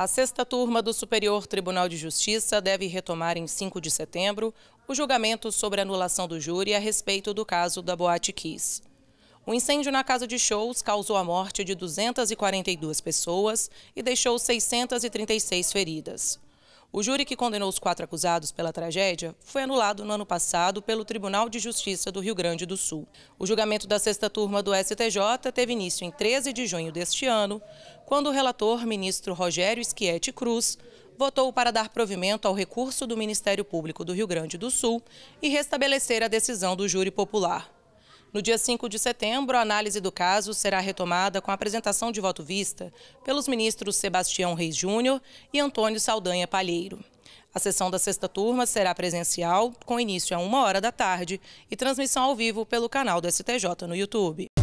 A sexta turma do Superior Tribunal de Justiça deve retomar em 5 de setembro o julgamento sobre anulação do júri a respeito do caso da Boate Kiss. O incêndio na casa de shows causou a morte de 242 pessoas e deixou 636 feridas. O júri que condenou os quatro acusados pela tragédia foi anulado no ano passado pelo Tribunal de Justiça do Rio Grande do Sul. O julgamento da sexta turma do STJ teve início em 13 de junho deste ano, quando o relator, ministro Rogério Schietti Cruz, votou para dar provimento ao recurso do Ministério Público do Rio Grande do Sul e restabelecer a decisão do júri popular. No dia 5 de setembro, a análise do caso será retomada com a apresentação de voto vista pelos ministros Sebastião Reis Júnior e Antônio Saldanha Palheiro. A sessão da sexta turma será presencial, com início a uma hora da tarde e transmissão ao vivo pelo canal do STJ no YouTube.